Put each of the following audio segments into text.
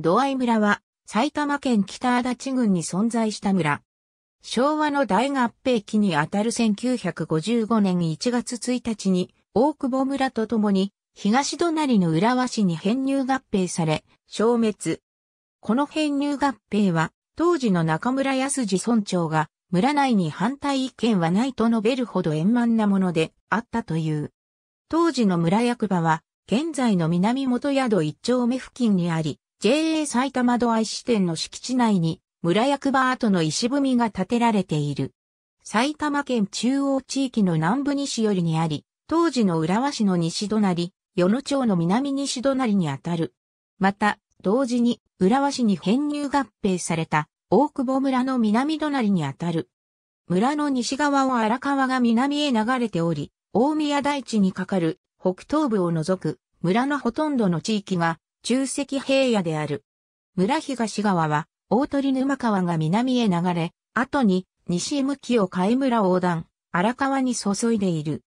土合村は埼玉県北足立郡に存在した村。昭和の大合併期にあたる1955年1月1日に大久保村とともに東隣の浦和市に編入合併され、消滅。この編入合併は当時の中村康次村長が村内に反対意見はないと述べるほど円満なものであったという。当時の村役場は現在の南元宿一丁目付近にあり、JA 埼玉度合支店の敷地内に村役場跡の石踏みが建てられている。埼玉県中央地域の南部西寄りにあり、当時の浦和市の西隣、与野町の南西隣にあたる。また、同時に浦和市に編入合併された大久保村の南隣にあたる。村の西側を荒川が南へ流れており、大宮大地にかかる北東部を除く村のほとんどの地域が中石平野である。村東川は、大鳥沼川が南へ流れ、後に西向きを海村横断、荒川に注いでいる。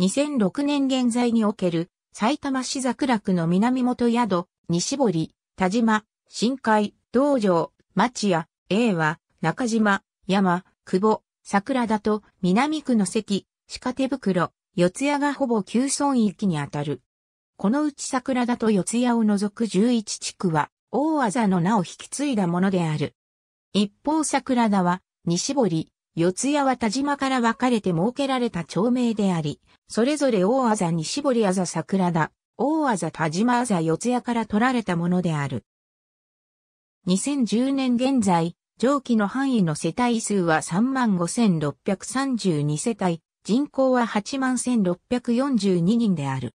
2006年現在における、埼玉市桜区の南元宿、西堀、田島、深海、道場、町屋、A は、中島、山、久保、桜田と南区の関、鹿手袋、四谷がほぼ旧村域にあたる。このうち桜田と四谷を除く11地区は、大技の名を引き継いだものである。一方桜田は、西堀、四谷は田島から分かれて設けられた町名であり、それぞれ大技西堀あざ桜田、大技田島あざ四谷から取られたものである。2010年現在、上記の範囲の世帯数は35,632世帯、人口は81,642人である。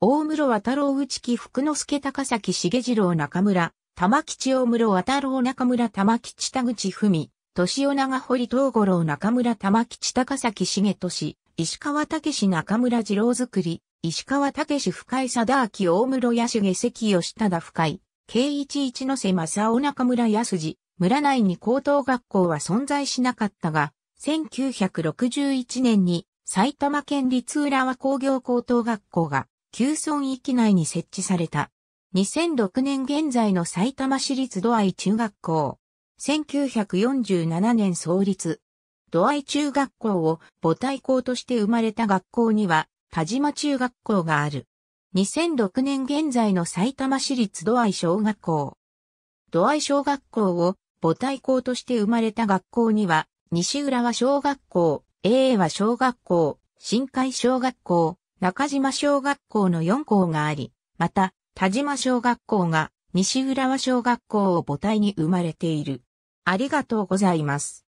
大室渡郎内木福之助高崎重次郎中村、玉吉大室渡郎中村玉吉田口文、年尾長堀東五郎中村玉吉高崎重俊、石川武史中村次郎作り、石川武史深井貞明大室八重関吉田深井、慶一一之瀬正尾中村康次、村内に高等学校は存在しなかったが、1961年に埼玉県立浦和工業高等学校が旧村域内に設置された。2006年現在の埼玉市立土合中学校。1947年創立。土合中学校を母体校として生まれた学校には、田島中学校がある。2006年現在の埼玉市立土合小学校。土合小学校を母体校として生まれた学校には、西浦和小学校、A 和小学校、新海小学校、中島小学校の4校があり、また、田島小学校が西浦和小学校を母体に生まれている。ありがとうございます。